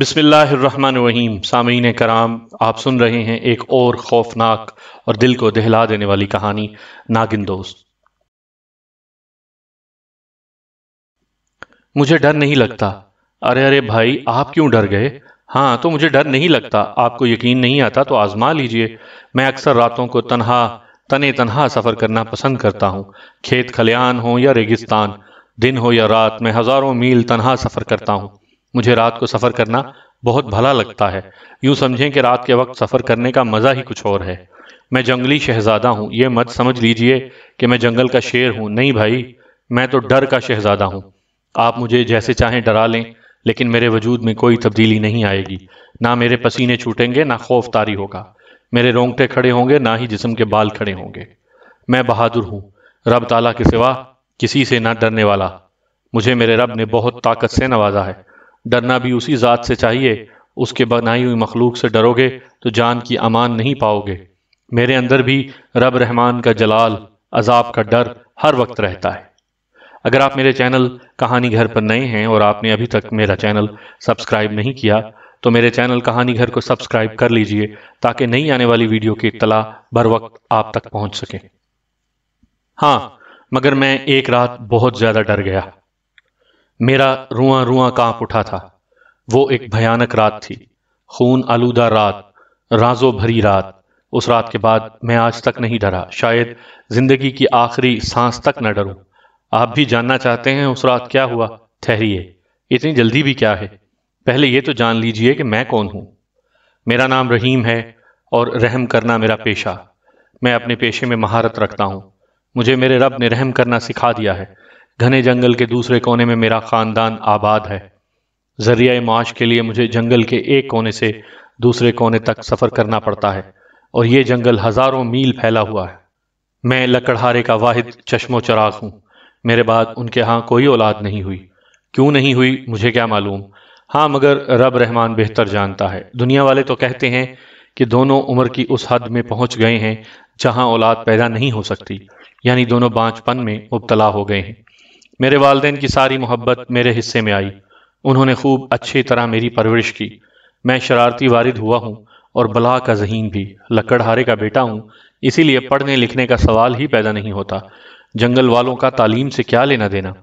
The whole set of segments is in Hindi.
बिसमीम सामीन कराम आप सुन रहे हैं एक और खौफनाक और दिल को दहला देने वाली कहानी नागिन दोस्त मुझे डर नहीं लगता अरे अरे भाई आप क्यों डर गए हाँ तो मुझे डर नहीं लगता आपको यकीन नहीं आता तो आजमा लीजिए मैं अक्सर रातों को तनहा तने तनहा सफ़र करना पसंद करता हूँ खेत खलियान हो या रेगिस्तान दिन हो या रात मैं हज़ारों मील तनहा सफ़र करता हूँ मुझे रात को सफ़र करना बहुत भला लगता है यूं समझें कि रात के वक्त सफ़र करने का मज़ा ही कुछ और है मैं जंगली शहजादा हूं ये मत समझ लीजिए कि मैं जंगल का शेर हूं नहीं भाई मैं तो डर का शहजादा हूं आप मुझे जैसे चाहें डरा लें लेकिन मेरे वजूद में कोई तब्दीली नहीं आएगी ना मेरे पसीने छूटेंगे ना खौफ तारी होगा मेरे रोंगटे खड़े होंगे ना ही जिसम के बाल खड़े होंगे मैं बहादुर हूं रब ताला के सिवा किसी से ना डरने वाला मुझे मेरे रब ने बहुत ताकत से नवाजा है डरना भी उसी ज़ात से चाहिए उसके बनाई हुई मखलूक से डरोगे तो जान की अमान नहीं पाओगे मेरे अंदर भी रब रहमान का जलाल अजाब का डर हर वक्त रहता है अगर आप मेरे चैनल कहानी घर पर नए हैं और आपने अभी तक मेरा चैनल सब्सक्राइब नहीं किया तो मेरे चैनल कहानी घर को सब्सक्राइब कर लीजिए ताकि नई आने वाली वीडियो की इतला बर वक्त आप तक पहुंच सके हाँ मगर मैं एक रात बहुत ज़्यादा डर गया मेरा रुआ रुआ कांप उठा था वो एक भयानक रात थी खून आलूदा रात राजो भरी रात उस रात के बाद मैं आज तक नहीं डरा शायद जिंदगी की आखिरी सांस तक न डरूं आप भी जानना चाहते हैं उस रात क्या हुआ ठहरिए इतनी जल्दी भी क्या है पहले ये तो जान लीजिए कि मैं कौन हूं मेरा नाम रहीम है और रहम करना मेरा पेशा मैं अपने पेशे में महारत रखता हूँ मुझे मेरे रब ने रहम करना सिखा दिया है घने जंगल के दूसरे कोने में मेरा ख़ानदान आबाद है जरिया माश के लिए मुझे जंगल के एक कोने से दूसरे कोने तक सफ़र करना पड़ता है और ये जंगल हज़ारों मील फैला हुआ है मैं लकड़हारे का वाहिद चश्मो चराग हूँ मेरे बाद उनके यहाँ कोई औलाद नहीं हुई क्यों नहीं हुई मुझे क्या मालूम हाँ मगर रब रहमान बेहतर जानता है दुनिया वाले तो कहते हैं कि दोनों उम्र की उस हद में पहुँच गए हैं जहाँ औलाद पैदा नहीं हो सकती यानी दोनों बाँचपन में मुबतला हो गए हैं मेरे वालदेन की सारी मोहब्बत मेरे हिस्से में आई उन्होंने खूब अच्छी तरह मेरी परवरिश की मैं शरारती वारिद हुआ हूँ और बला का जहीन भी लकड़हारे का बेटा हूँ इसीलिए पढ़ने लिखने का सवाल ही पैदा नहीं होता जंगल वालों का तालीम से क्या लेना देना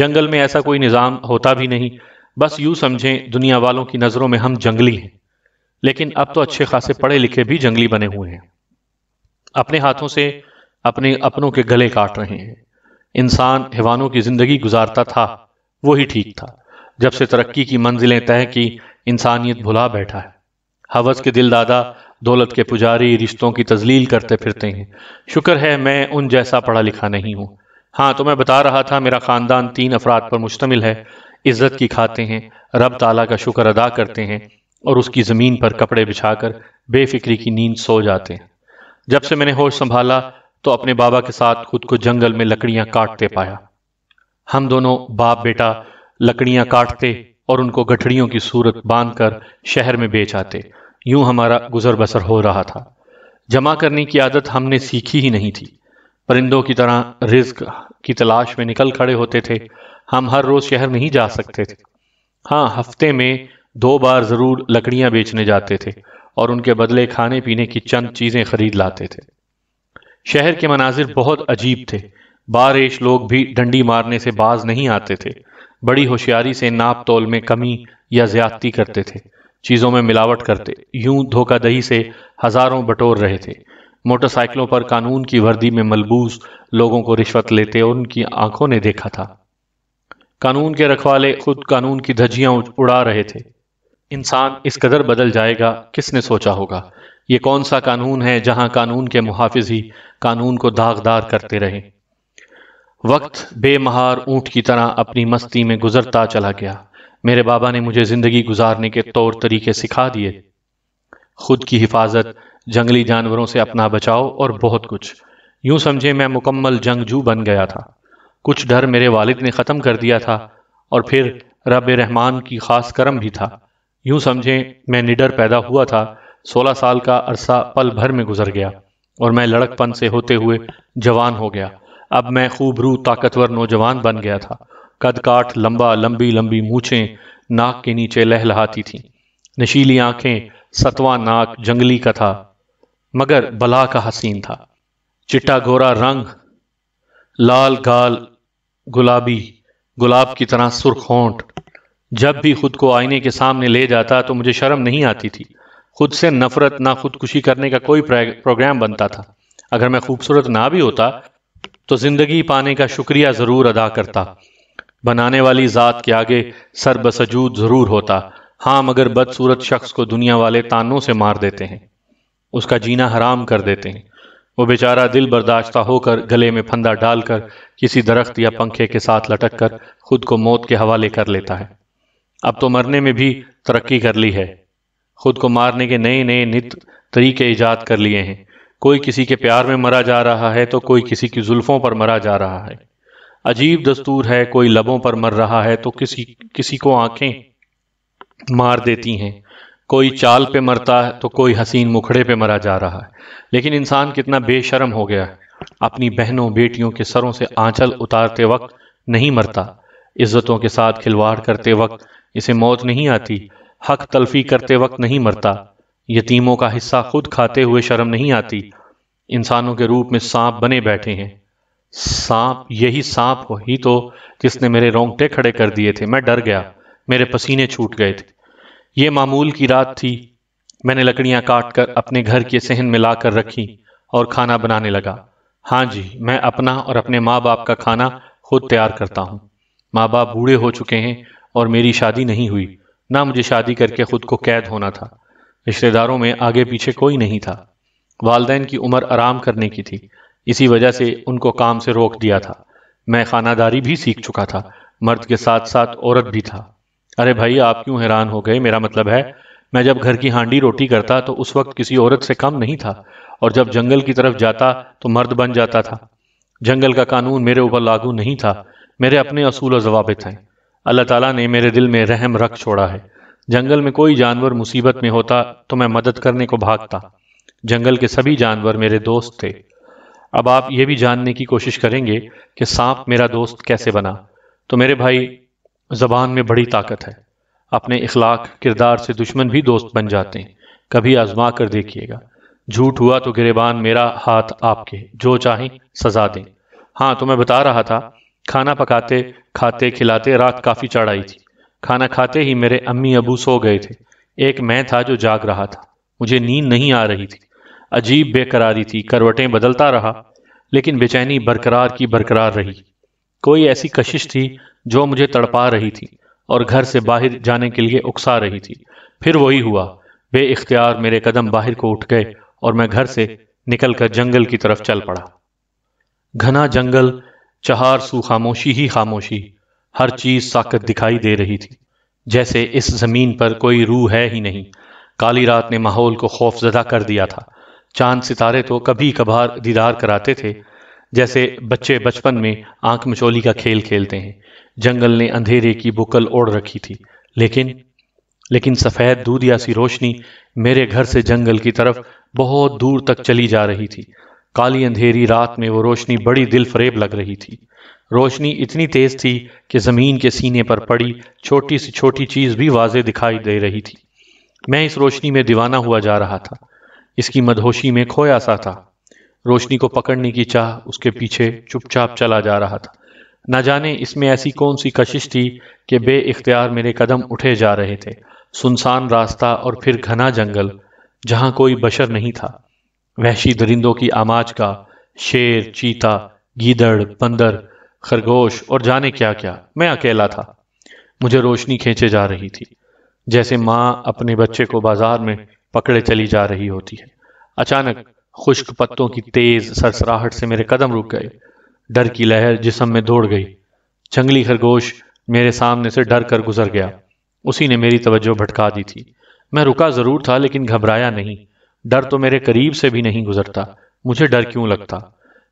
जंगल में ऐसा कोई निज़ाम होता भी नहीं बस यूँ समझें दुनिया वालों की नज़रों में हम जंगली हैं लेकिन अब तो अच्छे खासे पढ़े लिखे भी जंगली बने हुए हैं अपने हाथों से अपने अपनों के गले काट रहे हैं इंसान हिवानों की ज़िंदगी गुजारता था वही ठीक था जब से तरक्की की मंजिलें तय की इंसानियत भुला बैठा है हवस के दिल दादा दौलत के पुजारी रिश्तों की तजलील करते फिरते हैं शुक्र है मैं उन जैसा पढ़ा लिखा नहीं हूँ हाँ तो मैं बता रहा था मेरा ख़ानदान तीन अफराद पर मुश्तमिल है इज्जत की खाते हैं रब ताला का शुक्र अदा करते हैं और उसकी ज़मीन पर कपड़े बिछाकर बेफिक्री की नींद सो जाते हैं जब से मैंने होश संभाला तो अपने बाबा के साथ खुद को जंगल में लकड़ियां काटते पाया हम दोनों बाप बेटा लकड़ियां काटते और उनको गठड़ियों की सूरत बांधकर शहर में बेच आते यूं हमारा गुजर बसर हो रहा था जमा करने की आदत हमने सीखी ही नहीं थी परिंदों की तरह रिज्क की तलाश में निकल खड़े होते थे हम हर रोज शहर नहीं जा सकते थे हाँ हफ्ते में दो बार ज़रूर लकड़ियां बेचने जाते थे और उनके बदले खाने पीने की चंद चीज़ें खरीद लाते थे शहर के मनाजिर बहुत अजीब थे बारिश लोग भी डंडी मारने से बाज नहीं आते थे बड़ी होशियारी से नाप तोल में कमी या ज्यादती करते थे चीज़ों में मिलावट करते यूं धोखा दही से हज़ारों बटोर रहे थे मोटरसाइकिलों पर कानून की वर्दी में मलबूस लोगों को रिश्वत लेते और उनकी आंखों ने देखा था कानून के रखवाले खुद कानून की धज्जियां उड़ा रहे थे इंसान इस कदर बदल जाएगा किसने सोचा होगा ये कौन सा कानून है जहां कानून के मुहाफिज ही कानून को दागदार करते रहे वक्त बेमहार ऊंट की तरह अपनी मस्ती में गुजरता चला गया मेरे बाबा ने मुझे जिंदगी गुजारने के तौर तरीके सिखा दिए खुद की हिफाजत जंगली जानवरों से अपना बचाव और बहुत कुछ यूं समझे मैं मुकम्मल जंगजू बन गया था कुछ डर मेरे वालिद ने ख़त्म कर दिया था और फिर रब रहमान की खास करम भी था यूं समझे मैं निडर पैदा हुआ था सोलह साल का अरसा पल भर में गुजर गया और मैं लड़कपन से होते हुए जवान हो गया अब मैं खूब रू ताकतवर नौजवान बन गया था कद काठ लंबा लंबी लंबी मूछें नाक के नीचे लहलहाती थीं नशीली आंखें सतवा नाक जंगली का था मगर बला का हसीन था चिट्टा गोरा रंग लाल गाल गुलाबी गुलाब की तरह सुरख होंठ जब भी खुद को आईने के सामने ले जाता तो मुझे शर्म नहीं आती थी खुद से नफरत ना खुदकुशी करने का कोई प्रोग्राम बनता था अगर मैं खूबसूरत ना भी होता तो ज़िंदगी पाने का शुक्रिया ज़रूर अदा करता बनाने वाली ज़ात के आगे सर बसजूद ज़रूर होता हाँ मगर बदसूरत शख्स को दुनिया वाले तानों से मार देते हैं उसका जीना हराम कर देते हैं वो बेचारा दिल बर्दाश्ता होकर गले में फंदा डालकर किसी दरख्त या पंखे के साथ लटक कर खुद को मौत के हवाले कर लेता है अब तो मरने में भी तरक्की कर ली है खुद को मारने के नए नए नित तरीके ईजाद कर लिए हैं कोई किसी के प्यार में मरा जा रहा है तो कोई किसी की जुल्फों पर मरा जा रहा है अजीब दस्तूर है कोई लबों पर मर रहा है तो किसी किसी को आंखें मार देती हैं कोई चाल पे मरता है तो कोई हसीन मुखड़े पे मरा जा रहा है लेकिन इंसान कितना बेशरम हो गया है अपनी बहनों बेटियों के सरों से आंचल उतारते वक्त नहीं मरता इज्जतों के साथ खिलवाड़ करते वक्त इसे मौत नहीं आती हक तलफी करते वक्त नहीं मरता यतीमों का हिस्सा खुद खाते हुए शर्म नहीं आती इंसानों के रूप में सांप बने बैठे हैं सांप यही सांप हो ही तो जिसने मेरे रोंगटे खड़े कर दिए थे मैं डर गया मेरे पसीने छूट गए थे ये मामूल की रात थी मैंने लकड़ियां काट कर अपने घर के सहन में ला कर रखी और खाना बनाने लगा हाँ जी मैं अपना और अपने माँ बाप का खाना खुद तैयार करता हूँ माँ बाप बूढ़े हो चुके हैं और मेरी शादी नहीं हुई ना मुझे शादी करके खुद को कैद होना था रिश्तेदारों में आगे पीछे कोई नहीं था वालदेन की उम्र आराम करने की थी इसी वजह से उनको काम से रोक दिया था मैं खानादारी भी सीख चुका था मर्द के साथ साथ औरत भी था अरे भाई आप क्यों हैरान हो गए मेरा मतलब है मैं जब घर की हांडी रोटी करता तो उस वक्त किसी औरत से कम नहीं था और जब जंगल की तरफ जाता तो मर्द बन जाता था जंगल का कानून मेरे ऊपर लागू नहीं था मेरे अपने असूल और जवाब थे अल्लाह ताला ने मेरे दिल में रहम रख छोड़ा है जंगल में कोई जानवर मुसीबत में होता तो मैं मदद करने को भागता जंगल के सभी जानवर मेरे दोस्त थे अब आप ये भी जानने की कोशिश करेंगे कि सांप मेरा दोस्त कैसे बना तो मेरे भाई जबान में बड़ी ताकत है अपने इखलाक किरदार से दुश्मन भी दोस्त बन जाते हैं कभी आजमा कर देखिएगा झूठ हुआ तो गिरेबान मेरा हाथ आपके जो चाहें सजा दें हाँ तो मैं बता रहा था खाना पकाते खाते खिलाते रात काफ़ी चढ़ आई थी खाना खाते ही मेरे अम्मी अबू सो गए थे एक मैं था जो जाग रहा था मुझे नींद नहीं आ रही थी अजीब बेकरारी थी करवटें बदलता रहा लेकिन बेचैनी बरकरार की बरकरार रही कोई ऐसी कशिश थी जो मुझे तड़पा रही थी और घर से बाहर जाने के लिए उकसा रही थी फिर वही हुआ बे इख्तियार मेरे कदम बाहर को उठ गए और मैं घर से निकलकर जंगल की तरफ चल पड़ा घना जंगल चहार सू खामोशी ही खामोशी हर चीज साकत दिखाई दे रही थी जैसे इस जमीन पर कोई रूह है ही नहीं काली रात ने माहौल को खौफजदा कर दिया था चांद सितारे तो कभी कभार दीदार कराते थे जैसे बच्चे बचपन में आंख मचोली का खेल खेलते हैं जंगल ने अंधेरे की बुकल ओढ़ रखी थी लेकिन लेकिन सफ़ेद दूधिया सी रोशनी मेरे घर से जंगल की तरफ बहुत दूर तक चली जा रही थी काली अंधेरी रात में वो रोशनी बड़ी दिल फरेब लग रही थी रोशनी इतनी तेज थी कि ज़मीन के सीने पर पड़ी छोटी सी छोटी चीज़ भी वाजे दिखाई दे रही थी मैं इस रोशनी में दीवाना हुआ जा रहा था इसकी मदहोशी में खोया सा था रोशनी को पकड़ने की चाह उसके पीछे चुपचाप चला जा रहा था न जाने इसमें ऐसी कौन सी कशिश थी कि बे इख्तियार मेरे कदम उठे जा रहे थे सुनसान रास्ता और फिर घना जंगल जहाँ कोई बशर नहीं था वहशी दरिंदों की आमाज का शेर चीता गीदड़ बंदर खरगोश और जाने क्या क्या मैं अकेला था मुझे रोशनी खींचे जा रही थी जैसे माँ अपने बच्चे को बाजार में पकड़े चली जा रही होती है अचानक खुश्क पत्तों की तेज सरसराहट से मेरे कदम रुक गए डर की लहर जिसम में दौड़ गई जंगली खरगोश मेरे सामने से डर कर गुजर गया उसी ने मेरी तवज्जो भटका दी थी मैं रुका जरूर था लेकिन घबराया नहीं डर तो मेरे करीब से भी नहीं गुजरता मुझे डर क्यों लगता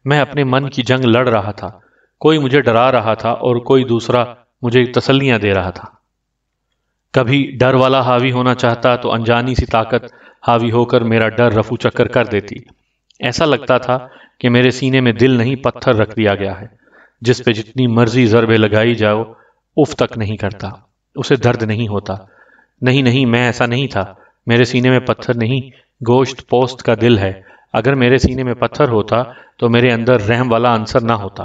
मैं अपने मन की जंग लड़ रहा था कोई मुझे डरा रहा था और कोई दूसरा मुझे तसल्लियां दे रहा था कभी डर वाला हावी होना चाहता तो अनजानी सी ताकत हावी होकर मेरा डर रफू चक्कर कर देती ऐसा लगता था कि मेरे सीने में दिल नहीं पत्थर रख दिया गया है जिस पे जितनी मर्जी जरबे लगाई जाओ उफ तक नहीं करता उसे दर्द नहीं होता नहीं नहीं मैं ऐसा नहीं था मेरे सीने में पत्थर नहीं गोश्त पोस्त का दिल है अगर मेरे सीने में पत्थर होता तो मेरे अंदर रहम वाला आंसर ना होता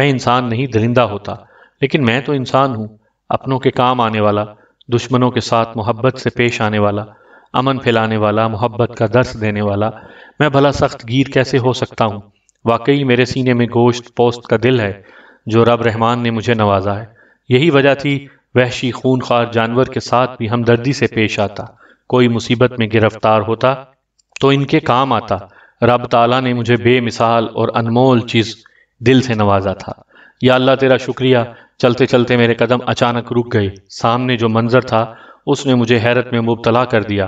मैं इंसान नहीं दरिंदा होता लेकिन मैं तो इंसान हूँ अपनों के काम आने वाला दुश्मनों के साथ मोहब्बत से पेश आने वाला अमन फैलाने वाला मोहब्बत का दर्श देने वाला मैं भला सख्त गिर कैसे हो सकता हूँ वाकई मेरे सीने में गोश्त पोस्त का दिल है जो रब रहमान ने मुझे नवाजा है यही वजह थी वहशी खून खार जानवर के साथ भी हमदर्दी से पेश आता कोई मुसीबत में गिरफ्तार होता तो इनके काम आता रब ताला ने मुझे बेमिसाल और अनमोल चीज़ दिल से नवाजा था या अल्लाह तेरा शुक्रिया चलते चलते मेरे कदम अचानक रुक गए सामने जो मंजर था उसने मुझे हैरत में मुबतला कर दिया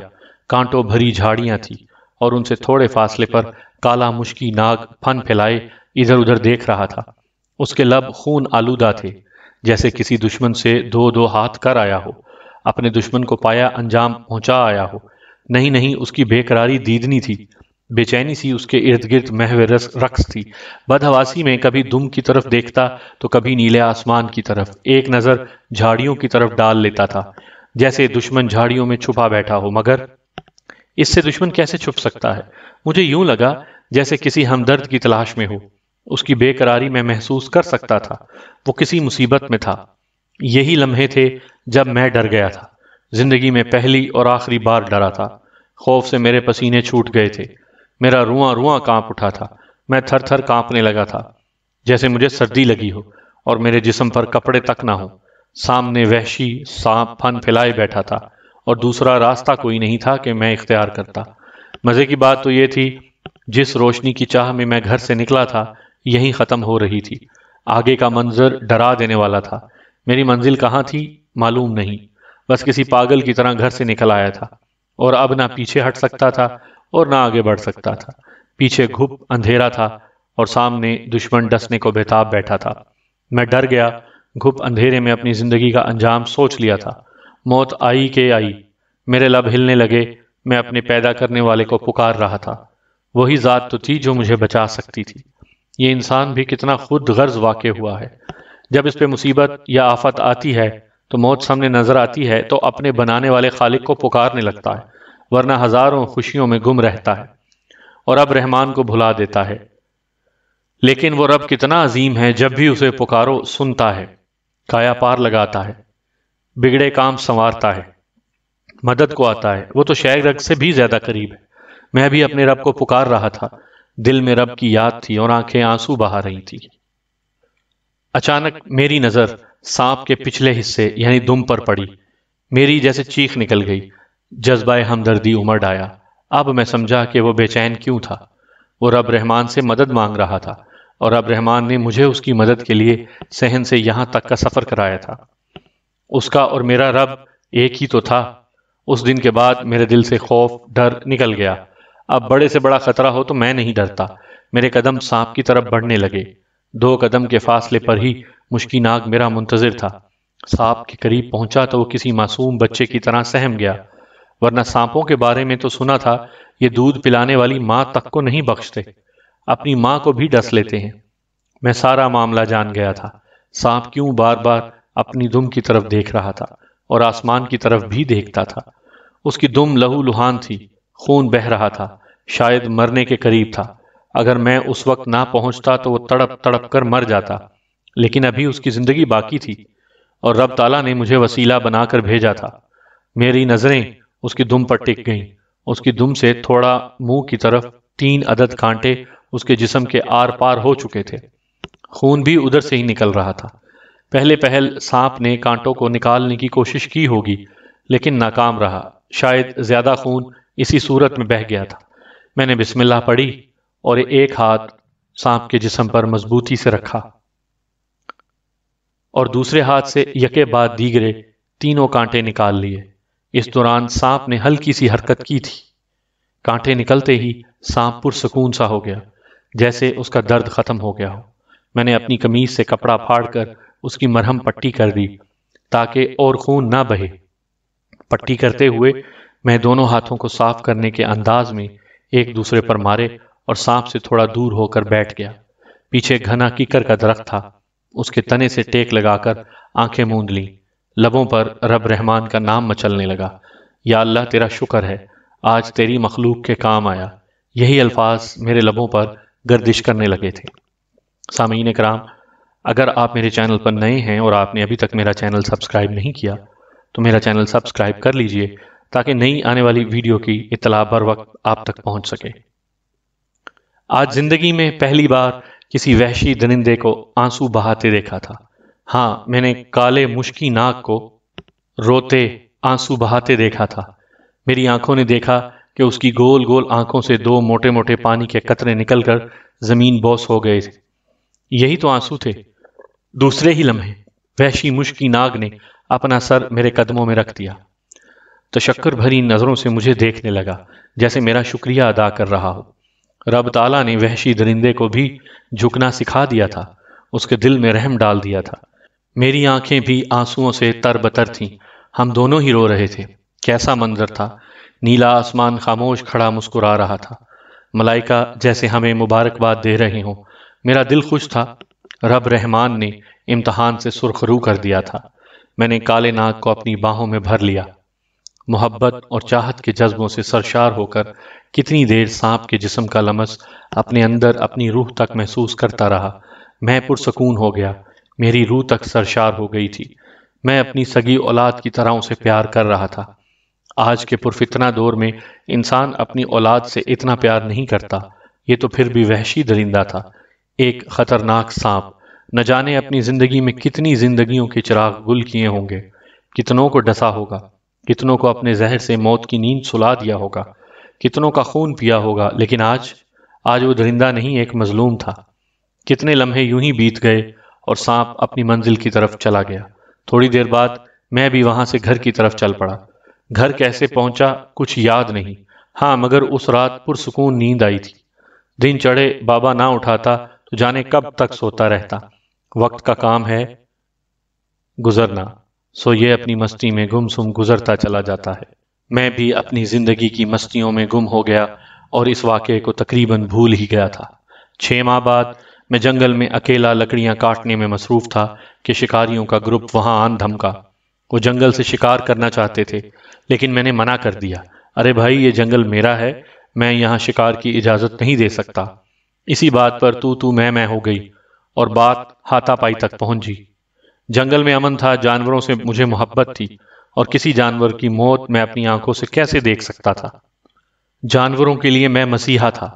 कांटों भरी झाड़ियाँ थी और उनसे थोड़े फासले पर काला मुश्की नाग फन फैलाए इधर उधर देख रहा था उसके लब खून आलूदा थे जैसे किसी दुश्मन से दो दो हाथ कर आया हो अपने दुश्मन को पाया अंजाम पहुंचा आया हो नहीं नहीं उसकी बेकरारी दीदनी थी बेचैनी सी उसके इर्द गिर्द महव रस रक्स थी बदहवासी में कभी दुम की तरफ देखता तो कभी नीले आसमान की तरफ एक नज़र झाड़ियों की तरफ डाल लेता था जैसे दुश्मन झाड़ियों में छुपा बैठा हो मगर इससे दुश्मन कैसे छुप सकता है मुझे यूं लगा जैसे किसी हमदर्द की तलाश में हो उसकी बेकरारी मैं महसूस कर सकता था वो किसी मुसीबत में था यही लम्हे थे जब मैं डर गया था जिंदगी में पहली और आखिरी बार डरा था खौफ से मेरे पसीने छूट गए थे मेरा रुआ रुआ कांप उठा था मैं थर थर कांपने लगा था जैसे मुझे सर्दी लगी हो और मेरे जिसम पर कपड़े तक ना हो सामने वहशी सांप फन फैलाए बैठा था और दूसरा रास्ता कोई नहीं था कि मैं इख्तियार करता मज़े की बात तो ये थी जिस रोशनी की चाह में मैं घर से निकला था यही ख़त्म हो रही थी आगे का मंजर डरा देने वाला था मेरी मंजिल कहाँ थी मालूम नहीं बस किसी पागल की तरह घर से निकल आया था और अब ना पीछे हट सकता था और ना आगे बढ़ सकता था पीछे घुप अंधेरा था और सामने दुश्मन डसने को बेताब बैठा था मैं डर गया घुप अंधेरे में अपनी जिंदगी का अंजाम सोच लिया था मौत आई के आई मेरे लब हिलने लगे मैं अपने पैदा करने वाले को पुकार रहा था वही ज़ात तो थी जो मुझे बचा सकती थी ये इंसान भी कितना खुद गर्ज वाक़ हुआ है जब इस पर मुसीबत या आफत आती है तो मौत सामने नजर आती है तो अपने बनाने वाले खालिक को पुकारने लगता है वरना हजारों खुशियों में गुम रहता है और अब रहमान को भुला देता है लेकिन वो रब कितना अजीम है जब भी उसे पुकारो सुनता है काया पार लगाता है बिगड़े काम संवारता है मदद को आता है वो तो शायर रग से भी ज्यादा करीब है मैं भी अपने रब को पुकार रहा था दिल में रब की याद थी और आंखें आंसू बहा रही थी अचानक मेरी नजर सांप के पिछले हिस्से यानी दुम पर पड़ी मेरी जैसे चीख निकल गई जज्बाए हमदर्दी उमड़ आया अब मैं समझा कि वो बेचैन क्यों था वो रब रहमान से मदद मांग रहा था और रब रहमान ने मुझे उसकी मदद के लिए सहन से यहाँ तक का सफ़र कराया था उसका और मेरा रब एक ही तो था उस दिन के बाद मेरे दिल से खौफ डर निकल गया अब बड़े से बड़ा खतरा हो तो मैं नहीं डरता मेरे कदम सांप की तरफ बढ़ने लगे दो कदम के फासले पर ही मुश्किन नाग मेरा मुंतजर था सांप के करीब पहुंचा तो वो किसी मासूम बच्चे की तरह सहम गया वरना सांपों के बारे में तो सुना था ये दूध पिलाने वाली माँ तक को नहीं बख्शते अपनी माँ को भी डस लेते हैं मैं सारा मामला जान गया था सांप क्यों बार बार अपनी दुम की तरफ देख रहा था और आसमान की तरफ भी देखता था उसकी दुम लहू लुहान थी खून बह रहा था शायद मरने के करीब था अगर मैं उस वक्त ना पहुंचता तो वो तड़प तड़प कर मर जाता लेकिन अभी उसकी ज़िंदगी बाकी थी और रब ताला ने मुझे वसीला बनाकर भेजा था मेरी नज़रें उसकी दुम पर टिक गईं उसकी दुम से थोड़ा मुंह की तरफ तीन अदद कांटे उसके जिसम के आर पार हो चुके थे खून भी उधर से ही निकल रहा था पहले पहल सांप ने कांटों को निकालने की कोशिश की होगी लेकिन नाकाम रहा शायद ज़्यादा खून इसी सूरत में बह गया था मैंने बिस्मिल्लाह पढ़ी और एक हाथ सांप के जिसम पर मजबूती से रखा और दूसरे हाथ से यके बाद दीगरे तीनों कांटे निकाल लिए इस दौरान सांप ने हल्की सी हरकत की थी कांटे निकलते ही सांप पुरसकून सा हो गया जैसे उसका दर्द खत्म हो गया हो मैंने अपनी कमीज से कपड़ा फाड़कर उसकी मरहम पट्टी कर दी ताकि और खून ना बहे पट्टी करते हुए मैं दोनों हाथों को साफ करने के अंदाज में एक दूसरे पर मारे और सांप से थोड़ा दूर होकर बैठ गया पीछे घना कीकर का दरख्त था उसके तने से टेक लगाकर आंखें मूंद ली लबों पर रब रहमान का नाम मचलने लगा या अल्लाह तेरा शुक्र है आज तेरी मखलूक के काम आया यही अल्फाज मेरे लबों पर गर्दिश करने लगे थे सामीन कराम अगर आप मेरे चैनल पर नए हैं और आपने अभी तक मेरा चैनल सब्सक्राइब नहीं किया तो मेरा चैनल सब्सक्राइब कर लीजिए ताकि नई आने वाली वीडियो की इतला बर वक्त आप तक पहुंच सके आज जिंदगी में पहली बार किसी वहशी दरिंदे को आंसू बहाते देखा था हाँ मैंने काले मुश्की नाक को रोते आंसू बहाते देखा था मेरी आंखों ने देखा कि उसकी गोल गोल आंखों से दो मोटे मोटे पानी के कतरे निकलकर जमीन बॉस हो गए थे यही तो आंसू थे दूसरे ही लम्हे वहशी मुश्की नाग ने अपना सर मेरे कदमों में रख दिया शक्कर भरी नज़रों से मुझे देखने लगा जैसे मेरा शुक्रिया अदा कर रहा हो रब ताला ने वहशी दरिंदे को भी झुकना सिखा दिया था उसके दिल में रहम डाल दिया था मेरी आंखें भी आंसुओं से तर बतर थीं हम दोनों ही रो रहे थे कैसा मंजर था नीला आसमान खामोश खड़ा मुस्कुरा रहा था मलाइका जैसे हमें मुबारकबाद दे रहे हों मेरा दिल खुश था रब रहमान ने इम्तहान से सुरखरू कर दिया था मैंने काले नाक को अपनी बाहों में भर लिया मोहब्बत और चाहत के जज्बों से सरशार होकर कितनी देर सांप के जिस्म का लमस अपने अंदर अपनी रूह तक महसूस करता रहा मैं पुरसकून हो गया मेरी रूह तक सरशार हो गई थी मैं अपनी सगी औलाद की तरह उसे प्यार कर रहा था आज के पुरफितना दौर में इंसान अपनी औलाद से इतना प्यार नहीं करता ये तो फिर भी वहशी दरिंदा था एक खतरनाक सांप न जाने अपनी जिंदगी में कितनी जिंदगियों के चिराग गुल किए होंगे कितनों को डसा होगा कितनों को अपने जहर से मौत की नींद सुला दिया होगा कितनों का खून पिया होगा लेकिन आज आज वो दरिंदा नहीं एक मजलूम था कितने लम्हे यूं ही बीत गए और सांप अपनी मंजिल की तरफ चला गया थोड़ी देर बाद मैं भी वहां से घर की तरफ चल पड़ा घर कैसे पहुंचा कुछ याद नहीं हाँ मगर उस रात पुरसकून नींद आई थी दिन चढ़े बाबा ना उठाता तो जाने कब तक सोता रहता वक्त का काम है गुजरना सो ये अपनी मस्ती में गुमसुम गुजरता चला जाता है मैं भी अपनी जिंदगी की मस्तियों में गुम हो गया और इस वाक्य को तकरीबन भूल ही गया था छः माह बाद मैं जंगल में अकेला लकड़ियाँ काटने में मसरूफ था कि शिकारियों का ग्रुप वहाँ आन धमका वो जंगल से शिकार करना चाहते थे लेकिन मैंने मना कर दिया अरे भाई ये जंगल मेरा है मैं यहाँ शिकार की इजाज़त नहीं दे सकता इसी बात पर तू तू मैं मैं हो गई और बात हाथापाई तक पहुँची जंगल में अमन था जानवरों से मुझे मोहब्बत थी और किसी जानवर की मौत मैं अपनी आंखों से कैसे देख सकता था जानवरों के लिए मैं मसीहा था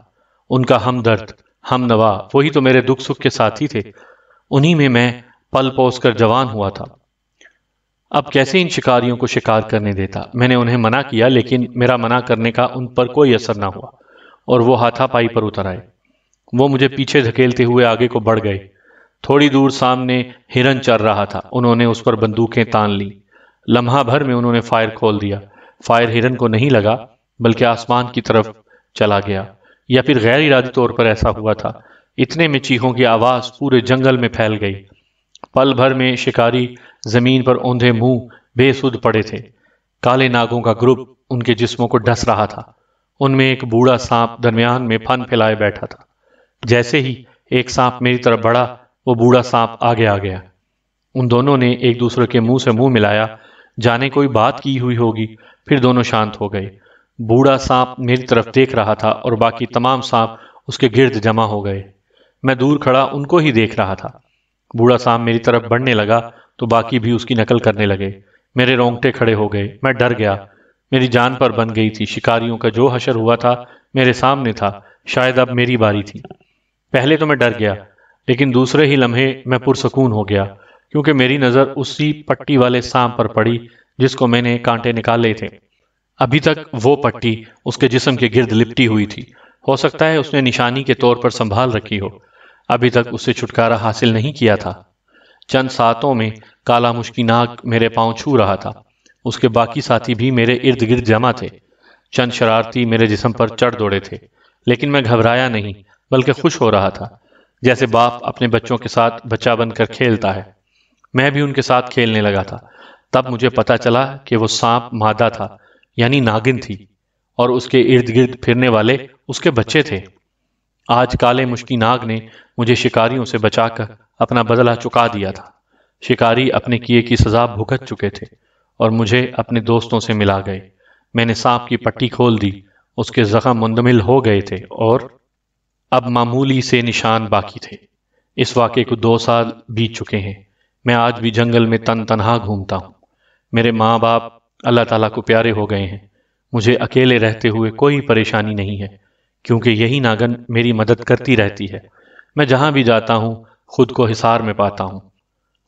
उनका हमदर्द हम नवा वही तो मेरे दुख सुख के साथी थे उन्हीं में मैं पल पोस कर जवान हुआ था अब कैसे इन शिकारियों को शिकार करने देता मैंने उन्हें मना किया लेकिन मेरा मना करने का उन पर कोई असर ना हुआ और वो हाथापाई पर उतर आए वो मुझे पीछे धकेलते हुए आगे को बढ़ गए थोड़ी दूर सामने हिरन चर रहा था उन्होंने उस पर बंदूकें तान ली लम्हा भर में उन्होंने फायर खोल दिया फायर हिरन को नहीं लगा बल्कि आसमान की तरफ चला गया या फिर गैर इरादी तौर पर ऐसा हुआ था इतने में चीखों की आवाज़ पूरे जंगल में फैल गई पल भर में शिकारी जमीन पर औंधे मुंह बेसुध पड़े थे काले नागों का ग्रुप उनके जिस्मों को ढस रहा था उनमें एक बूढ़ा सांप दरमियान में फन फैलाए बैठा था जैसे ही एक सांप मेरी तरफ बढ़ा वो बूढ़ा सांप आगे आ गया उन दोनों ने एक दूसरे के मुंह से मुंह मिलाया जाने कोई बात की हुई होगी फिर दोनों शांत हो गए बूढ़ा सांप मेरी तरफ देख रहा था और बाकी तमाम सांप उसके गिर्द जमा हो गए मैं दूर खड़ा उनको ही देख रहा था बूढ़ा सांप मेरी तरफ बढ़ने लगा तो बाकी भी उसकी नकल करने लगे मेरे रोंगटे खड़े हो गए मैं डर गया मेरी जान पर बन गई थी शिकारियों का जो हशर हुआ था मेरे सामने था शायद अब मेरी बारी थी पहले तो मैं डर गया लेकिन दूसरे ही लम्हे मैं पुरसकून हो गया क्योंकि मेरी नज़र उसी पट्टी वाले सांप पर पड़ी जिसको मैंने कांटे निकाले थे अभी तक वो पट्टी उसके जिसम के गिर्द लिपटी हुई थी हो सकता है उसने निशानी के तौर पर संभाल रखी हो अभी तक उससे छुटकारा हासिल नहीं किया था चंद सातों में काला मुश्की नाक मेरे पांव छू रहा था उसके बाकी साथी भी मेरे इर्द गिर्द जमा थे चंद शरारती मेरे जिसम पर चढ़ दौड़े थे लेकिन मैं घबराया नहीं बल्कि खुश हो रहा था जैसे बाप अपने बच्चों के साथ बच्चा बनकर खेलता है मैं भी उनके साथ खेलने लगा था तब मुझे पता चला कि वो सांप मादा था यानी नागिन थी और उसके इर्द गिर्द फिरने वाले उसके बच्चे थे आज काले मुश्की नाग ने मुझे शिकारियों से बचाकर अपना बदला चुका दिया था शिकारी अपने किए की सजा भुगत चुके थे और मुझे अपने दोस्तों से मिला गए मैंने सांप की पट्टी खोल दी उसके जख्म मुंदमिल हो गए थे और अब मामूली से निशान बाकी थे इस वाक़े को दो साल बीत चुके हैं मैं आज भी जंगल में तन तनहा घूमता हूँ मेरे माँ बाप अल्लाह ताला को प्यारे हो गए हैं मुझे अकेले रहते हुए कोई परेशानी नहीं है क्योंकि यही नागन मेरी मदद करती रहती है मैं जहाँ भी जाता हूँ खुद को हिसार में पाता हूँ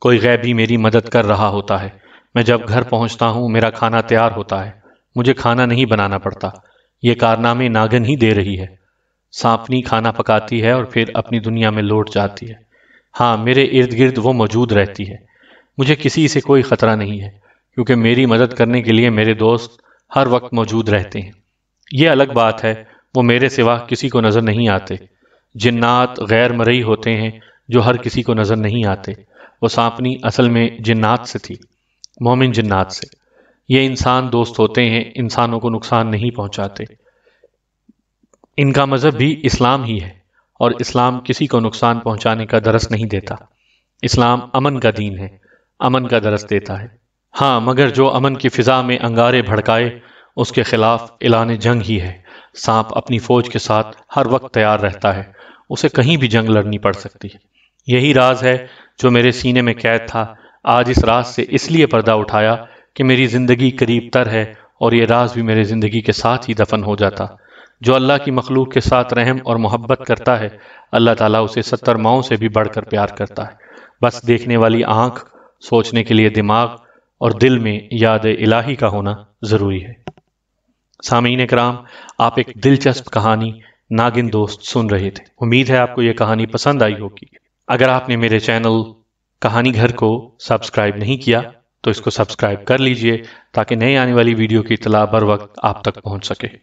कोई गैबी मेरी मदद कर रहा होता है मैं जब घर पहुँचता हूँ मेरा खाना तैयार होता है मुझे खाना नहीं बनाना पड़ता ये कारनामे नागन ही दे रही है सांपनी खाना पकाती है और फिर अपनी दुनिया में लौट जाती है हाँ मेरे इर्द गिर्द वो मौजूद रहती है मुझे किसी से कोई ख़तरा नहीं है क्योंकि मेरी मदद करने के लिए मेरे दोस्त हर वक्त मौजूद रहते हैं ये अलग बात है वो मेरे सिवा किसी को नज़र नहीं आते जिन्नात गैर मरई होते हैं जो हर किसी को नज़र नहीं आते वो सांपनी असल में जिन्नात से थी मोमिन जिन्नात से ये इंसान दोस्त होते हैं इंसानों को नुकसान नहीं पहुंचाते इनका मज़हब भी इस्लाम ही है और इस्लाम किसी को नुकसान पहुंचाने का दरस नहीं देता इस्लाम अमन का दीन है अमन का दरस देता है हाँ मगर जो अमन की फ़िज़ा में अंगारे भड़काए उसके खिलाफ एलान जंग ही है सांप अपनी फौज के साथ हर वक्त तैयार रहता है उसे कहीं भी जंग लड़नी पड़ सकती है यही राज है जो मेरे सीने में कैद था आज इस राज से इसलिए पर्दा उठाया कि मेरी ज़िंदगी करीब तर है और ये राज भी मेरे ज़िंदगी के साथ ही दफन हो जाता जो अल्लाह की मखलूक के साथ रहम और मोहब्बत करता है अल्लाह ताला उसे सत्तर माओं से भी बढ़कर प्यार करता है बस देखने वाली आंख सोचने के लिए दिमाग और दिल में याद इलाही का होना ज़रूरी है सामीन कराम आप एक दिलचस्प कहानी नागिन दोस्त सुन रहे थे उम्मीद है आपको यह कहानी पसंद आई होगी अगर आपने मेरे चैनल कहानी घर को सब्सक्राइब नहीं किया तो इसको सब्सक्राइब कर लीजिए ताकि नई आने वाली वीडियो की इतला बर वक्त आप तक पहुंच सके